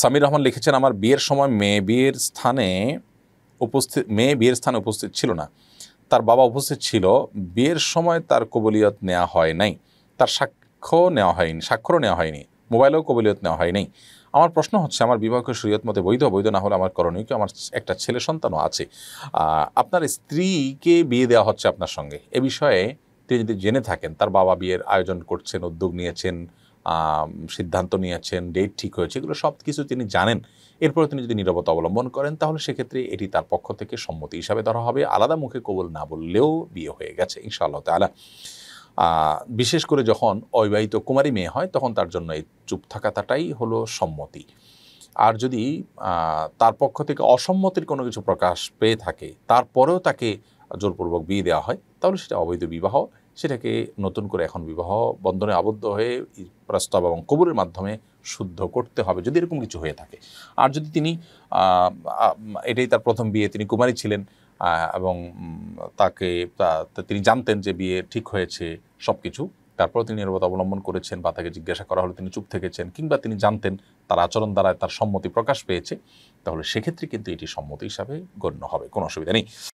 সামির রহমান লিখেছেন আমার বিয়ের সময় মেয়ে বিয়ের স্থানে উপস্থিত মেয়ে বিয়ের স্থানে উপস্থিত ছিল না তার বাবা উপস্থিত ছিল বিয়ের সময় তার কবলিয়ত নেওয়া হয় নাই তার সাক্ষ্য নেওয়া হয়নি স্বাক্ষরও নেওয়া হয়নি মোবাইলেও কবলিয়ত নেওয়া হয়নি আমার প্রশ্ন হচ্ছে আমার বিবাহকে শরীয়ত মতে বৈধ বৈধ না হলে আমার করণীয় কি আমার একটা ছেলে সন্তানও আছে আপনার স্ত্রীকে বিয়ে দেওয়া হচ্ছে আপনার সঙ্গে এ বিষয়ে তিনি যদি জেনে থাকেন তার বাবা বিয়ের আয়োজন করছেন উদ্যোগ নিয়েছেন সিদ্ধান্ত নিয়েছেন ডেট ঠিক হয়েছে এগুলো সব কিছু তিনি জানেন এরপরে তিনি যদি নিরবতা অবলম্বন করেন তাহলে সেক্ষেত্রে এটি তার পক্ষ থেকে সম্মতি হিসাবে ধরা হবে আলাদা মুখে কবল না বললেও বিয়ে হয়ে গেছে ইনশাআল্লাহ তালা বিশেষ করে যখন অবিবাহিত কুমারী মেয়ে হয় তখন তার জন্য এই চুপ থাকাটাই হলো সম্মতি আর যদি তার পক্ষ থেকে অসম্মতির কোনো কিছু প্রকাশ পেয়ে থাকে তারপরেও তাকে জোরপূর্বক বিয়ে দেওয়া হয় তাহলে সেটা অবৈধ বিবাহ সেটাকে নতুন করে এখন বিবাহ বন্ধনে আবদ্ধ হয়ে প্রস্তাব এবং কবরের মাধ্যমে শুদ্ধ করতে হবে যদি এরকম কিছু হয়ে থাকে আর যদি তিনি এটাই তার প্রথম বিয়ে তিনি কুমারী ছিলেন এবং তাকে তিনি জানতেন যে বিয়ে ঠিক হয়েছে সব কিছু তারপরে তিনি নিরবতা অবলম্বন করেছেন বা তাকে জিজ্ঞাসা করা হলে তিনি চুপ থেকেছেন কিংবা তিনি জানতেন তার আচরণ দ্বারা তার সম্মতি প্রকাশ পেয়েছে তাহলে সেক্ষেত্রে কিন্তু এটি সম্মতি হিসাবে গণ্য হবে কোনো অসুবিধা নেই